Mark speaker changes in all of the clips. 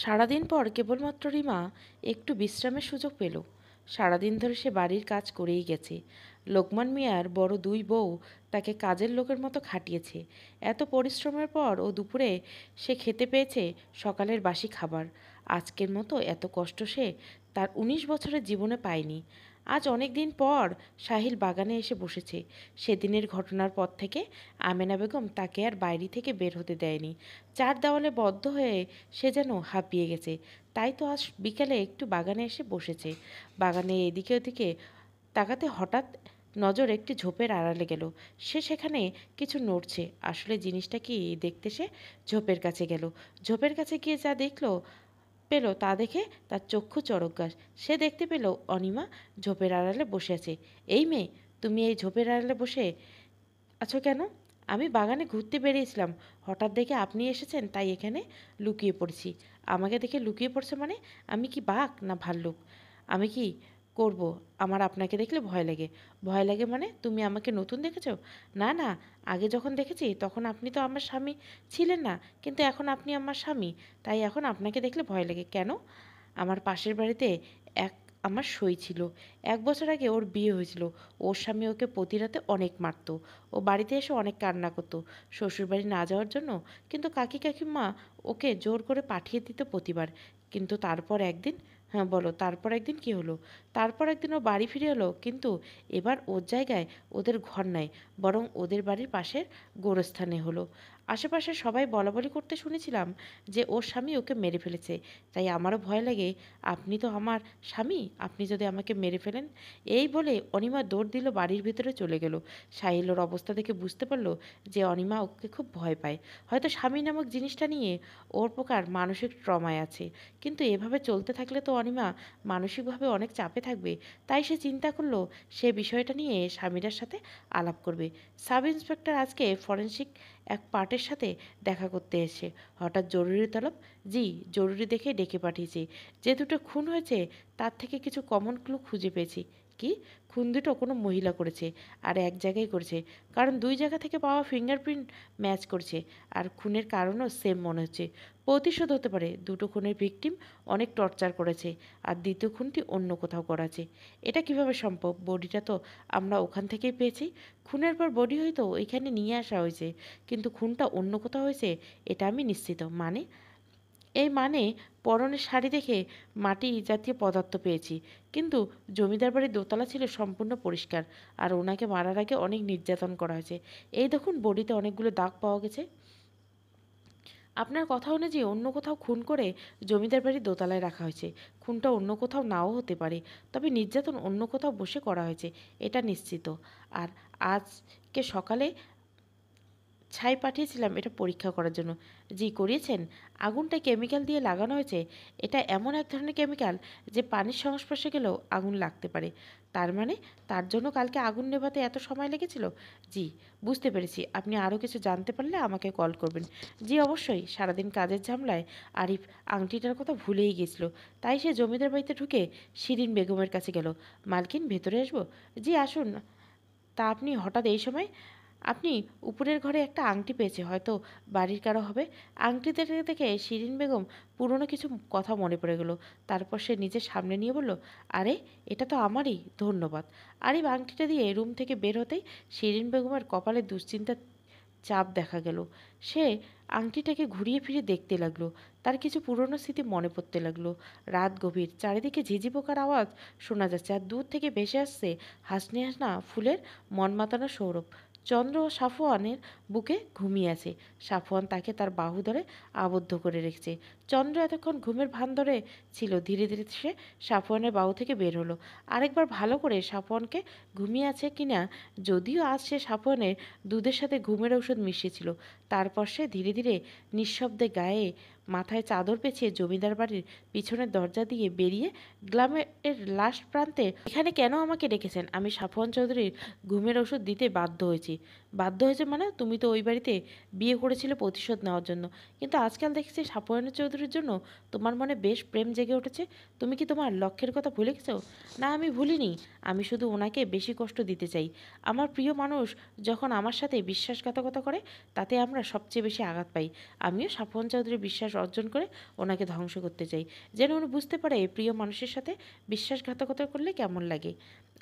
Speaker 1: সারাদিন পর কেবলমাত্র রিমা একটু বিশ্রামের সুযোগ পেল সারাদিন ধরে সে বাড়ির কাজ করেই গেছে লোকমান মিয়ার বড় দুই বউ তাকে কাজের লোকের মতো খাটিয়েছে এত পরিশ্রমের পর ও দুপুরে সে খেতে পেয়েছে সকালের বাসি খাবার আজকের মতো এত কষ্ট সে তার উনিশ বছরের জীবনে পায়নি আজ অনেক দিন পর সাহিল বাগানে এসে বসেছে সেদিনের ঘটনার পর থেকে আমেনা বেগম তাকে আর বাইরে থেকে বের হতে দেয়নি চার দেওয়ালে বদ্ধ হয়ে সে যেন হাঁপিয়ে গেছে তাই তো আজ বিকালে একটু বাগানে এসে বসেছে বাগানে এদিকে ওদিকে তাকাতে হঠাৎ নজর একটি ঝোপের আড়ালে গেল সে সেখানে কিছু নড়ছে আসলে জিনিসটা কি দেখতে সে ঝোপের কাছে গেল ঝোপের কাছে গিয়ে যা দেখলো পেল তা দেখে তার চক্ষু চড়ক গাছ সে দেখতে পেল অনিমা ঝোপের আড়ালে বসে আছে এই মেয়ে তুমি এই ঝোপের আড়ালে বসে আছো কেন আমি বাগানে ঘুরতে বেরিয়েছিলাম হঠাৎ দেখে আপনি এসেছেন তাই এখানে লুকিয়ে পড়ছি আমাকে দেখে লুকিয়ে পড়ছে মানে আমি কি বাঘ না ভাল্লুক আমি কি করব আমার আপনাকে দেখলে ভয় লাগে ভয় লাগে মানে তুমি আমাকে নতুন দেখেছ না না আগে যখন দেখেছি তখন আপনি তো আমার স্বামী ছিলেন না কিন্তু এখন আপনি আমার স্বামী তাই এখন আপনাকে দেখলে ভয় লাগে কেন আমার পাশের বাড়িতে এক আমার সই ছিল এক বছর আগে ওর বিয়ে হয়েছিল ওর স্বামী ওকে প্রতি রাতে অনেক মারত ও বাড়িতে এসে অনেক কান্না করতো শ্বশুরবাড়ি না যাওয়ার জন্য কিন্তু কাকি কাকিমা ওকে জোর করে পাঠিয়ে দিত প্রতিবার কিন্তু তারপর একদিন হ্যাঁ বলো তারপর একদিন কি হলো তারপর একদিন ও বাড়ি ফিরে এলো কিন্তু এবার ওর জায়গায় ওদের ঘর নাই বরং ওদের বাড়ির পাশের গোরস্থানে হলো আশেপাশে সবাই বলাবলি করতে শুনেছিলাম যে ওর স্বামী ওকে মেরে ফেলেছে তাই আমারও ভয় লাগে আপনি তো আমার স্বামী আপনি যদি আমাকে মেরে ফেলেন এই বলে অনিমা দৌড় দিল বাড়ির ভিতরে চলে গেল সাহিল ওর অবস্থা দেখে বুঝতে পারল যে অনিমা ওকে খুব ভয় পায় হয়তো স্বামী নামক জিনিসটা নিয়ে ওর প্রকার মানসিক ট্রমায় আছে কিন্তু এভাবে চলতে থাকলে তো অনিমা মানসিকভাবে অনেক চাপে থাকবে তাই সে চিন্তা করলো সে বিষয়টা নিয়ে স্বামীটার সাথে আলাপ করবে সাব ইন্সপেক্টর আজকে ফরেনসিক এক পার্টের সাথে দেখা করতে এসে হঠাৎ জরুরি তলব জি জরুরি দেখে ডেকে পাঠিয়েছি যে দুটো খুন হয়েছে তার থেকে কিছু কমন ক্লু খুঁজে পেয়েছি কি দুটো কোনো মহিলা করেছে আর এক জায়গায় করেছে কারণ দুই জায়গা থেকে পাওয়া ফিঙ্গারপ্রিন্ট ম্যাচ করছে আর খুনের কারণও সেম মনে হচ্ছে প্রতিশোধ হতে পারে দুটো খুনের ভিকটিম অনেক টর্চার করেছে আর দ্বিতীয় খুনটি অন্য কোথাও করাছে এটা কিভাবে সম্ভব বডিটা তো আমরা ওখান থেকেই পেয়েছি খুনের পর বডি হয়তো ওইখানে নিয়ে আসা হয়েছে কিন্তু খুনটা অন্য কোথাও হয়েছে এটা আমি নিশ্চিত মানে এই মানে পরনের শাড়ি দেখে মাটি জাতীয় পদার্থ পেয়েছি কিন্তু জমিদার বাড়ির দোতলা ছিল সম্পূর্ণ পরিষ্কার আর ওনাকে মারার আগে অনেক নির্যাতন করা হয়েছে এই দেখুন বডিতে অনেকগুলো দাগ পাওয়া গেছে আপনার কথা অনুযায়ী অন্য কোথাও খুন করে জমিদার বাড়ির দোতলায় রাখা হয়েছে খুনটা অন্য কোথাও নাও হতে পারে তবে নির্যাতন অন্য কোথাও বসে করা হয়েছে এটা নিশ্চিত আর আজকে সকালে ছাই পাঠিয়েছিলাম এটা পরীক্ষা করার জন্য জি করিয়েছেন আগুনটা কেমিক্যাল দিয়ে লাগানো হয়েছে এটা এমন এক ধরনের কেমিক্যাল যে পানির সংস্পর্শে গেলেও আগুন লাগতে পারে তার মানে তার জন্য কালকে আগুন নেভাতে এত সময় লেগেছিল জি বুঝতে পেরেছি আপনি আরও কিছু জানতে পারলে আমাকে কল করবেন জি অবশ্যই সারাদিন কাজের ঝামলায় আরিফ আংটিটার কথা ভুলেই গেছিল তাই সে জমিদার বাড়িতে ঢুকে শিরিন বেগমের কাছে গেল মালকিন ভেতরে আসবো জি আসুন তা আপনি হঠাৎ এই সময় আপনি উপরের ঘরে একটা আংটি পেয়েছে হয়তো বাড়ির কারো হবে আংটি দেখে দেখে শিরিন বেগম পুরনো কিছু কথা মনে পড়ে গেল তারপর সে নিজের সামনে নিয়ে বলল আরে এটা তো আমারই ধন্যবাদ আর এই আংটিটা দিয়ে রুম থেকে বের হতেই শিরিন বেগমের কপালে দুশ্চিন্তার চাপ দেখা গেল সে আংটিটাকে ঘুরিয়ে ফিরিয়ে দেখতে লাগলো তার কিছু পুরনো স্মৃতি মনে পড়তে লাগলো রাত গভীর চারিদিকে ঝিঝি পোকার আওয়াজ শোনা যাচ্ছে আর দূর থেকে ভেসে আসছে হাসনে হাসনা ফুলের মন মাতানো সৌরভ চন্দ্র সাফওয়ানের বুকে ঘুমিয়ে আছে সাফওয়ান তাকে তার বাহু ধরে আবদ্ধ করে রেখেছে চন্দ্র এতক্ষণ ঘুমের ভান ধরে ছিল ধীরে ধীরে সে সাফওয়ানের বাহু থেকে বের হলো আরেকবার ভালো করে সাফওয়ানকে ঘুমিয়ে আছে কিনা যদিও আজ সে সাফওয়ানের দুধের সাথে ঘুমের ঔষধ মিশিয়েছিল তারপর সে ধীরে ধীরে নিঃশব্দে গায়ে মাথায় চাদর পেঁচিয়ে জমিদার বাড়ির পিছনের দরজা দিয়ে বেরিয়ে গ্রামের লাস্ট প্রান্তে এখানে কেন আমাকে ডেকেছেন আমি সাফন চৌধুরীর ঘুমের ওষুধ দিতে বাধ্য হয়েছি বাধ্য হয়েছে মানে তুমি তো ওই বাড়িতে বিয়ে করেছিলে প্রতিশোধ নেওয়ার জন্য কিন্তু আজকাল দেখছি সাফন চৌধুরীর জন্য তোমার মনে বেশ প্রেম জেগে উঠেছে তুমি কি তোমার লক্ষ্যের কথা ভুলে গেছো না আমি ভুলিনি আমি শুধু ওনাকে বেশি কষ্ট দিতে চাই আমার প্রিয় মানুষ যখন আমার সাথে বিশ্বাসঘাতকতা করে তাতে আমরা সবচেয়ে বেশি আঘাত পাই আমিও সাফন চৌধুরীর বিশ্বাস বিশ্বাস অর্জন করে ওনাকে ধ্বংস করতে চাই যেন উনি বুঝতে পারে এই প্রিয় মানুষের সাথে বিশ্বাসঘাতকতা করলে কেমন লাগে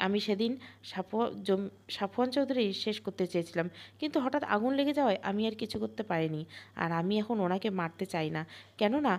Speaker 1: আমি সেদিন সাফো জম সাফওয়ান চৌধুরী শেষ করতে চেয়েছিলাম কিন্তু হঠাৎ আগুন লেগে যাওয়ায় আমি আর কিছু করতে পারিনি আর আমি এখন ওনাকে মারতে চাই না কেননা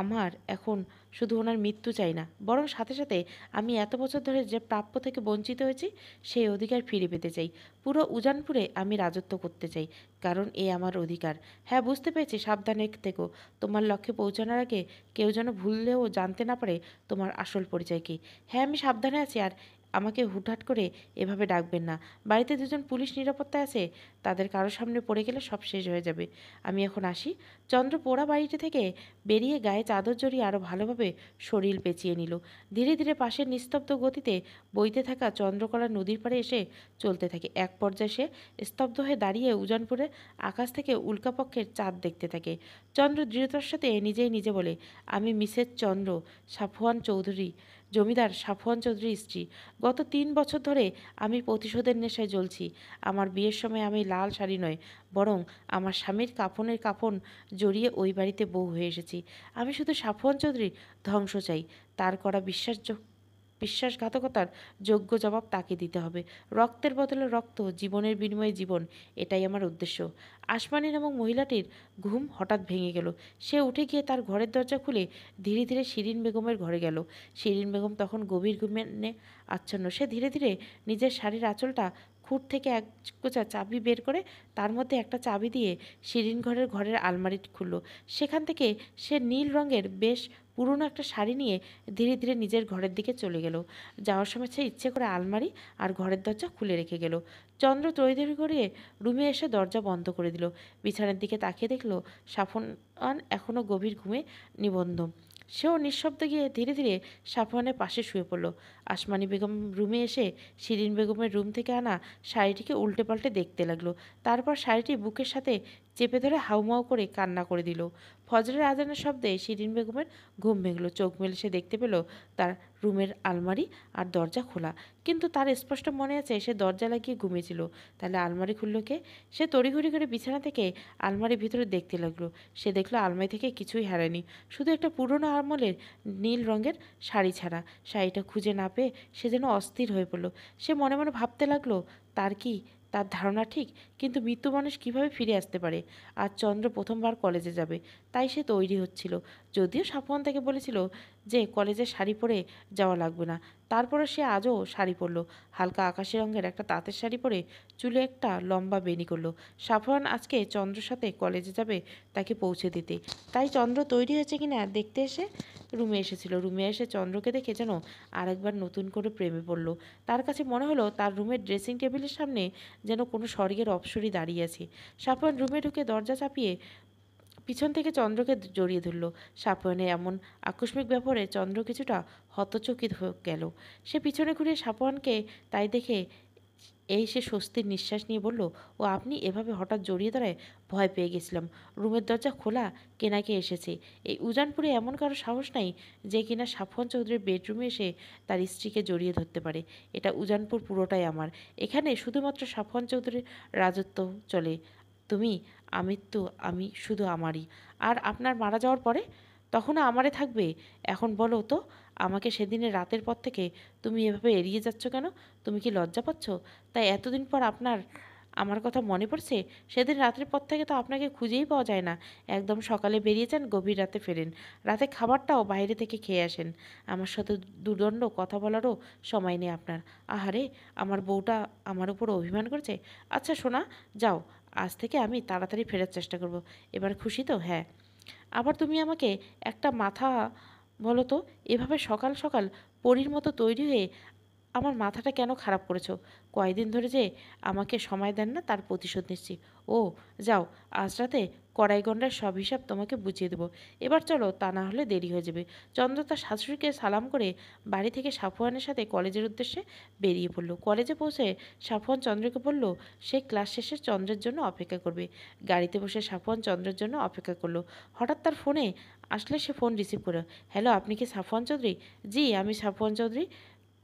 Speaker 1: আমার এখন শুধু ওনার মৃত্যু চাই না বরং সাথে সাথে আমি এত বছর ধরে যে প্রাপ্য থেকে বঞ্চিত হয়েছি সেই অধিকার ফিরে পেতে চাই পুরো উজানপুরে আমি রাজত্ব করতে চাই কারণ এ আমার অধিকার হ্যাঁ বুঝতে পেরেছি সাবধানে থেকো তোমার লক্ষ্যে পৌঁছানোর আগে কেউ যেন ভুললেও জানতে না পারে তোমার আসল পরিচয় কী হ্যাঁ আমি সাবধানে আছি আর আমাকে হুটহাট করে এভাবে ডাকবেন না বাড়িতে দুজন পুলিশ নিরাপত্তা আছে তাদের কারো সামনে পড়ে গেলে সব শেষ হয়ে যাবে আমি এখন আসি চন্দ্র পোড়া বাড়িটা থেকে বেরিয়ে গায়ে চাদর জড়িয়ে আরও ভালোভাবে শরীর পেঁচিয়ে নিল ধীরে ধীরে পাশের নিস্তব্ধ গতিতে বইতে থাকা চন্দ্রকলা নদীর পাড়ে এসে চলতে থাকে এক পর্যায়ে সে স্তব্ধ হয়ে দাঁড়িয়ে উজানপুরে আকাশ থেকে উল্কাপক্ষের চাঁদ দেখতে থাকে চন্দ্র দৃঢ়তার সাথে নিজেই নিজে বলে আমি মিসেস চন্দ্র সাফওয়ান চৌধুরী জমিদার সাফওয়ান চৌধুরীর স্ত্রী গত তিন বছর ধরে আমি প্রতিশোধের নেশায় জ্বলছি আমার বিয়ের সময় আমি লাল শাড়ি নয় বরং আমার স্বামীর কাফনের কাফন জড়িয়ে ওই বাড়িতে বউ হয়ে এসেছি আমি শুধু সাফওয়ান চৌধুরীর ধ্বংস চাই তার করা বিশ্বাসযোগ্য বিশ্বাসঘাতকতার যোগ্য জবাব তাকে দিতে হবে রক্তের বদলে রক্ত জীবনের বিনিময়ে জীবন এটাই আমার উদ্দেশ্য আসমানি নামক মহিলাটির ঘুম হঠাৎ ভেঙে গেল সে উঠে গিয়ে তার ঘরের দরজা খুলে ধীরে ধীরে শিরিন বেগমের ঘরে গেল শিরিন বেগম তখন গভীর ঘুমে আচ্ছন্ন সে ধীরে ধীরে নিজের শাড়ির আঁচলটা খুঁট থেকে এক কোচা চাবি বের করে তার মধ্যে একটা চাবি দিয়ে শিরিন ঘরের ঘরের আলমারি খুলল সেখান থেকে সে নীল রঙের বেশ পুরনো একটা শাড়ি নিয়ে ধীরে ধীরে নিজের ঘরের দিকে চলে গেল যাওয়ার সময় সে ইচ্ছে করে আলমারি আর ঘরের দরজা খুলে রেখে গেল চন্দ্র তৈরি করে রুমে এসে দরজা বন্ধ করে দিল বিছানার দিকে তাকিয়ে দেখল সাফন এখনও গভীর ঘুমে নিবন্ধ সেও নিঃশব্দ গিয়ে ধীরে ধীরে সাফওয়ানের পাশে শুয়ে পড়ল আসমানি বেগম রুমে এসে শিরিন বেগমের রুম থেকে আনা শাড়িটিকে উল্টে পাল্টে দেখতে লাগলো তারপর শাড়িটি বুকের সাথে চেপে ধরে হাউমাউ করে কান্না করে দিল ফজরের আজানের শব্দে শিরিন বেগমের ঘুম ভেঙল চোখ মেলে সে দেখতে পেল তার রুমের আলমারি আর দরজা খোলা কিন্তু তার স্পষ্ট মনে আছে সে দরজা লাগিয়ে ঘুমিয়েছিল তাহলে আলমারি খুললো কে সে তড়িঘড়ি করে বিছানা থেকে আলমারির ভিতরে দেখতে লাগলো সে দেখলো আলমারি থেকে কিছুই হারায়নি শুধু একটা পুরনো আমলের নীল রঙের শাড়ি ছাড়া শাড়িটা খুঁজে না পেয়ে সে যেন অস্থির হয়ে পড়লো সে মনে মনে ভাবতে লাগলো তার কি তার ধারণা ঠিক কিন্তু মৃত্যু মানুষ কিভাবে ফিরে আসতে পারে আর চন্দ্র প্রথমবার কলেজে যাবে তাই সে তৈরি হচ্ছিল যদিও সাপন তাকে বলেছিল যে কলেজে শাড়ি পরে যাওয়া লাগবে না তারপরে সে আজও শাড়ি পরলো হালকা আকাশি রঙের একটা তাঁতের শাড়ি পরে চুলে একটা লম্বা বেনি করলো সাফওয়ান আজকে চন্দ্রর সাথে কলেজে যাবে তাকে পৌঁছে দিতে তাই চন্দ্র তৈরি হয়েছে কিনা দেখতে এসে রুমে এসেছিল রুমে এসে চন্দ্রকে দেখে যেন আরেকবার নতুন করে প্রেমে পড়লো তার কাছে মনে হলো তার রুমের ড্রেসিং টেবিলের সামনে যেন কোনো স্বর্গের অপসরই দাঁড়িয়ে আছে সাফওয়ান রুমে ঢুকে দরজা চাপিয়ে পিছন থেকে চন্দ্রকে জড়িয়ে ধরল সাপোয়ানের এমন আকস্মিক ব্যাপারে চন্দ্র কিছুটা হতচকিত হয়ে গেল সে পিছনে ঘুরে সাপোয়ানকে তাই দেখে এই সে স্বস্তির নিঃশ্বাস নিয়ে বলল ও আপনি এভাবে হঠাৎ জড়িয়ে ধরায় ভয় পেয়ে গেছিলাম রুমের দরজা খোলা কেনাকে এসেছে এই উজানপুরে এমন কারো সাহস নাই যে কিনা সাফন চৌধুরীর বেডরুমে এসে তার স্ত্রীকে জড়িয়ে ধরতে পারে এটা উজানপুর পুরোটাই আমার এখানে শুধুমাত্র সাফন চৌধুরীর রাজত্ব চলে তুমি তো আমি শুধু আমারই আর আপনার মারা যাওয়ার পরে তখনও আমারে থাকবে এখন বলো তো আমাকে সেদিনের রাতের পর থেকে তুমি এভাবে এড়িয়ে যাচ্ছ কেন তুমি কি লজ্জা পাচ্ছ তাই এতদিন পর আপনার আমার কথা মনে পড়ছে সেদিন রাতের পর থেকে তো আপনাকে খুঁজেই পাওয়া যায় না একদম সকালে বেরিয়ে যান গভীর রাতে ফেরেন রাতে খাবারটাও বাইরে থেকে খেয়ে আসেন আমার সাথে দুর্দণ্ড কথা বলারও সময় নেই আপনার আহারে আমার বউটা আমার উপর অভিমান করছে আচ্ছা শোনা যাও আজ থেকে আমি তাড়াতাড়ি ফেরার চেষ্টা করব এবার খুশি তো হ্যাঁ আবার তুমি আমাকে একটা মাথা বলো তো এভাবে সকাল সকাল পরির মতো তৈরি হয়ে আমার মাথাটা কেন খারাপ করেছো কয়দিন ধরে যে আমাকে সময় দেন না তার প্রতিশোধ নিচ্ছি ও যাও আজ রাতে কড়াইগন্ডার সব হিসাব তোমাকে বুঝিয়ে দেবো এবার চলো তা না হলে দেরি হয়ে যাবে চন্দ্র তার শাশুড়িকে সালাম করে বাড়ি থেকে সাফওয়ানের সাথে কলেজের উদ্দেশ্যে বেরিয়ে পড়ল কলেজে পৌঁছে সাফওয়ান চন্দ্রকে বলল সে ক্লাস শেষে চন্দ্রের জন্য অপেক্ষা করবে গাড়িতে বসে সাফওয়ান চন্দ্রের জন্য অপেক্ষা করলো হঠাৎ তার ফোনে আসলে সে ফোন রিসিভ করে হ্যালো আপনি কি সাফওয়ান চৌধুরী জি আমি সাফওয়ান চৌধুরী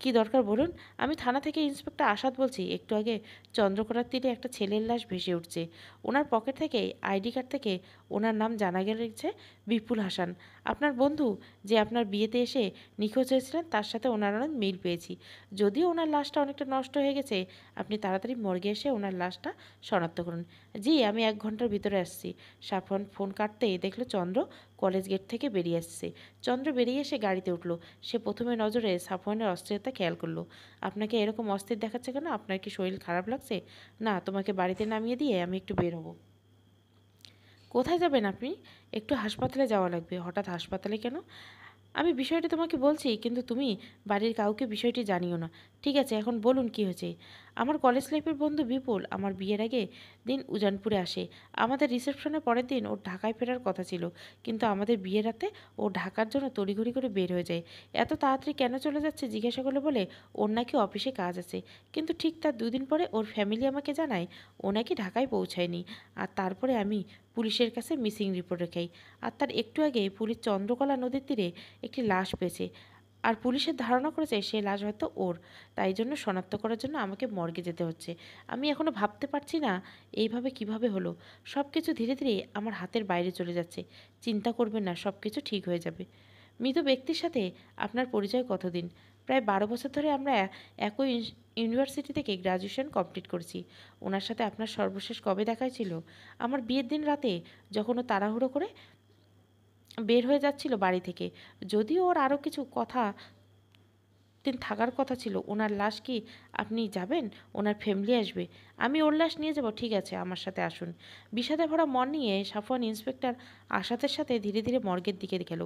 Speaker 1: কি দরকার বলুন আমি থানা থেকে ইন্সপেক্টর আসাদ বলছি একটু আগে চন্দ্রকোনার তীরে একটা ছেলের লাশ ভেসে উঠছে ওনার পকেট থেকে আইডি কার্ড থেকে ওনার নাম জানা গেছে বিপুল হাসান আপনার বন্ধু যে আপনার বিয়েতে এসে নিখোঁজ হয়েছিলেন তার সাথে ওনার অনেক মিল পেয়েছি যদিও ওনার লাশটা অনেকটা নষ্ট হয়ে গেছে আপনি তাড়াতাড়ি মর্গে এসে ওনার লাশটা শনাক্ত করুন জি আমি এক ঘন্টার ভিতরে আসছি সাফন ফোন কাটতে দেখলো চন্দ্র কলেজ গেট থেকে বেরিয়ে আসছে চন্দ্র বেরিয়ে এসে গাড়িতে উঠল সে প্রথমে নজরে সাফনের অস্থিরতা খেয়াল করলো আপনাকে এরকম অস্থির দেখাচ্ছে কেন আপনার কি শরীর খারাপ লাগছে না তোমাকে বাড়িতে নামিয়ে দিয়ে আমি একটু বের হবো কোথায় যাবেন আপনি একটু হাসপাতালে যাওয়া লাগবে হঠাৎ হাসপাতালে কেন আমি বিষয়টি তোমাকে বলছি কিন্তু তুমি বাড়ির কাউকে বিষয়টি জানিও না ঠিক আছে এখন বলুন কি হয়েছে আমার কলেজ লাইফের বন্ধু বিপুল আমার বিয়ের আগে দিন উজানপুরে আসে আমাদের রিসেপশনের পরের দিন ওর ঢাকায় ফেরার কথা ছিল কিন্তু আমাদের বিয়ের রাতে ও ঢাকার জন্য তড়িঘড়ি করে বের হয়ে যায় এত তাড়াতাড়ি কেন চলে যাচ্ছে জিজ্ঞাসা করলে বলে ওর নাকি অফিসে কাজ আছে কিন্তু ঠিক তার দুদিন পরে ওর ফ্যামিলি আমাকে জানায় ও নাকি ঢাকায় পৌঁছায়নি আর তারপরে আমি পুলিশের কাছে মিসিং রিপোর্ট রেখাই আর তার একটু আগে পুলিশ চন্দ্রকলা নদীর তীরে একটি লাশ পেয়েছে আর পুলিশের ধারণা করেছে সেই লাশ হয়তো ওর তাই জন্য শনাক্ত করার জন্য আমাকে মর্গে যেতে হচ্ছে আমি এখনও ভাবতে পারছি না এইভাবে কিভাবে হলো সব কিছু ধীরে ধীরে আমার হাতের বাইরে চলে যাচ্ছে চিন্তা করবেন না সব কিছু ঠিক হয়ে যাবে মৃত ব্যক্তির সাথে আপনার পরিচয় কতদিন প্রায় বারো বছর ধরে আমরা একই ইউনিভার্সিটি থেকে গ্রাজুয়েশন কমপ্লিট করছি ওনার সাথে আপনার সর্বশেষ কবে দেখা ছিল আমার বিয়ের দিন রাতে যখন ও তাড়াহুড়ো করে বের হয়ে যাচ্ছিল বাড়ি থেকে যদিও ওর আরও কিছু কথা দিন থাকার কথা ছিল ওনার লাশ কি আপনি যাবেন ওনার ফ্যামিলি আসবে আমি ওর লাশ নিয়ে যাব ঠিক আছে আমার সাথে আসুন বিষাদে ভরা মন নিয়ে সাফওয়ান ইন্সপেক্টর আশাতের সাথে ধীরে ধীরে মর্গের দিকে গেল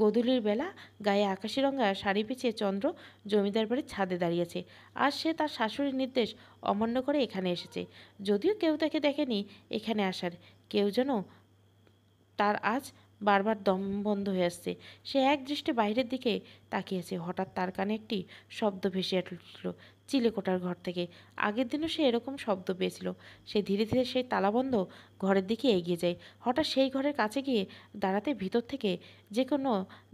Speaker 1: গোধূলির বেলা গায়ে আকাশি রঙা শাড়ি পিছিয়ে চন্দ্র জমিদার বাড়ির ছাদে দাঁড়িয়েছে আর সে তার শাশুড়ির নির্দেশ অমান্য করে এখানে এসেছে যদিও কেউ তাকে দেখেনি এখানে আসার কেউ যেন তার আজ বারবার দম বন্ধ হয়ে আসছে সে এক দৃষ্টি বাইরের দিকে তাকিয়েছে হঠাৎ তার কানে একটি শব্দ ভেসে উঠল চিলেকোটার ঘর থেকে আগের দিনও সে এরকম শব্দ পেয়েছিল সে ধীরে ধীরে সেই তালাবন্ধ ঘরের দিকে এগিয়ে যায় হঠাৎ সেই ঘরের কাছে গিয়ে দাঁড়াতে ভিতর থেকে যে কোনো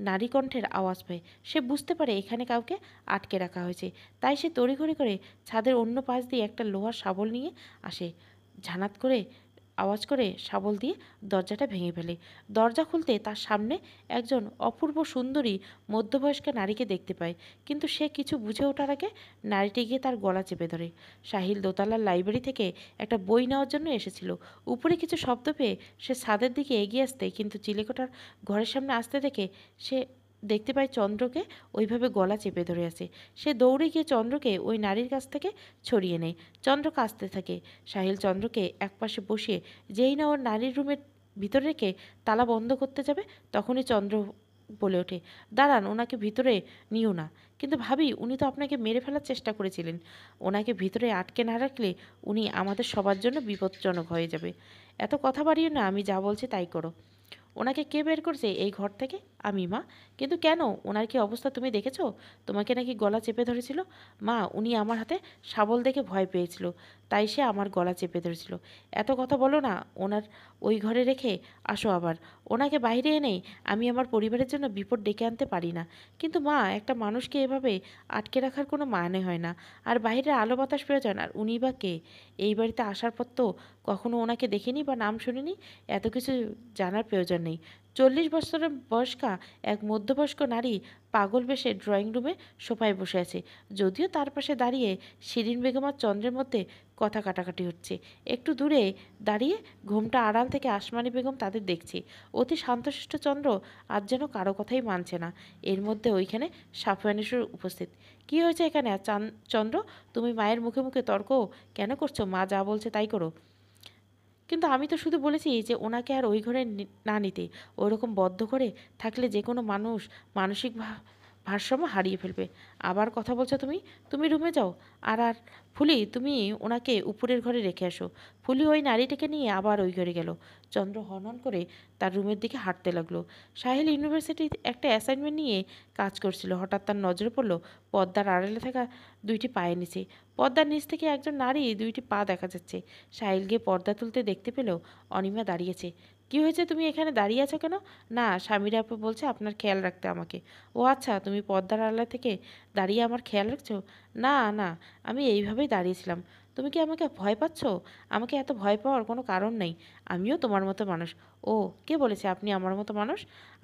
Speaker 1: নারী কণ্ঠের আওয়াজ পায় সে বুঝতে পারে এখানে কাউকে আটকে রাখা হয়েছে তাই সে তড়িঘড়ি করে ছাদের অন্য পাশ দিয়ে একটা লোহার শাবল নিয়ে আসে ঝানাত করে আওয়াজ করে শাবল দিয়ে দরজাটা ভেঙে ফেলে দরজা খুলতে তার সামনে একজন অপূর্ব সুন্দরী মধ্যবয়স্ক নারীকে দেখতে পায় কিন্তু সে কিছু বুঝে ওঠার আগে নারীটি গিয়ে তার গলা চেপে ধরে সাহিল দোতলার লাইব্রেরি থেকে একটা বই নেওয়ার জন্য এসেছিল উপরে কিছু শব্দ পেয়ে সে ছাদের দিকে এগিয়ে আসতে কিন্তু চিলেকোটার ঘরের সামনে আসতে দেখে সে দেখতে পায় চন্দ্রকে ওইভাবে গলা চেপে ধরে আছে সে দৌড়ে গিয়ে চন্দ্রকে ওই নারীর কাছ থেকে ছড়িয়ে নেয় চন্দ্র কাঁচতে থাকে সাহিল চন্দ্রকে একপাশে বসিয়ে যেই না ওর নারীর রুমের ভিতরে রেখে তালা বন্ধ করতে যাবে তখনই চন্দ্র বলে ওঠে দাঁড়ান ওনাকে ভিতরে নিও না কিন্তু ভাবি উনি তো আপনাকে মেরে ফেলার চেষ্টা করেছিলেন ওনাকে ভিতরে আটকে না রাখলে উনি আমাদের সবার জন্য বিপজ্জনক হয়ে যাবে এত কথা বাড়িও না আমি যা বলছি তাই করো ওনাকে কে বের করছে এই ঘর থেকে আমি মা কিন্তু কেন ওনার কি অবস্থা তুমি দেখেছো তোমাকে নাকি গলা চেপে ধরেছিল মা উনি আমার হাতে শাবল দেখে ভয় পেয়েছিল তাই সে আমার গলা চেপে ধরেছিল এত কথা বলো না ওনার ওই ঘরে রেখে আসো আবার ওনাকে বাইরে এনে আমি আমার পরিবারের জন্য বিপদ ডেকে আনতে পারি না কিন্তু মা একটা মানুষকে এভাবে আটকে রাখার কোনো মানে হয় না আর বাইরে আলো বাতাস প্রয়োজন আর উনি বা কে এই বাড়িতে আসার পর তো কখনো ওনাকে দেখিনি বা নাম শুনিনি এত কিছু জানার প্রয়োজন নেই নেই চল্লিশ বছরের বয়স্কা এক মধ্যবয়স্ক নারী পাগল বেশে ড্রয়িং রুমে সোফায় বসে আছে যদিও তার পাশে দাঁড়িয়ে শিরিন বেগম আর চন্দ্রের মধ্যে কথা কাটাকাটি হচ্ছে একটু দূরে দাঁড়িয়ে ঘুমটা আড়াল থেকে আসমানি বেগম তাদের দেখছে অতি শান্তশিষ্ট চন্দ্র আর যেন কারো কথাই মানছে না এর মধ্যে ওইখানে সাফওয়ানেশ্বর উপস্থিত কি হয়েছে এখানে চন্দ্র তুমি মায়ের মুখে মুখে তর্ক কেন করছো মা যা বলছে তাই করো কিন্তু আমি তো শুধু বলেছি যে ওনাকে আর ওই ঘরে না নিতে ওরকম বদ্ধ করে থাকলে যে কোনো মানুষ মানসিক ভারসাম্য হারিয়ে ফেলবে আবার কথা বলছো তুমি তুমি রুমে যাও আর আর ফুলি তুমি ওনাকে উপরের ঘরে রেখে আসো ফুলি ওই নারীটাকে নিয়ে আবার ওই ঘরে গেল চন্দ্র হনন করে তার রুমের দিকে হাঁটতে লাগলো সাহেল ইউনিভার্সিটির একটা অ্যাসাইনমেন্ট নিয়ে কাজ করছিল হঠাৎ তার নজরে পড়ল পদ্মার আড়ালে থাকা দুইটি পায়ে নিচে পর্দার নিচ থেকে একজন নারী দুইটি পা দেখা যাচ্ছে সাহিল গিয়ে পর্দা তুলতে দেখতে পেলেও অনিমা দাঁড়িয়েছে কি হয়েছে তুমি এখানে দাঁড়িয়ে আছো কেন না স্বামীর আপু বলছে আপনার খেয়াল রাখতে আমাকে ও আচ্ছা তুমি পদ্মার আল্লা থেকে দাঁড়িয়ে আমার খেয়াল রাখছো না না আমি এইভাবেই দাঁড়িয়েছিলাম তুমি কি আমাকে ভয় পাচ্ছ আমাকে এত ভয় পাওয়ার কোনো কারণ নেই আমিও তোমার মতো মানুষ ও কে বলেছে আপনি আমার মতো মানুষ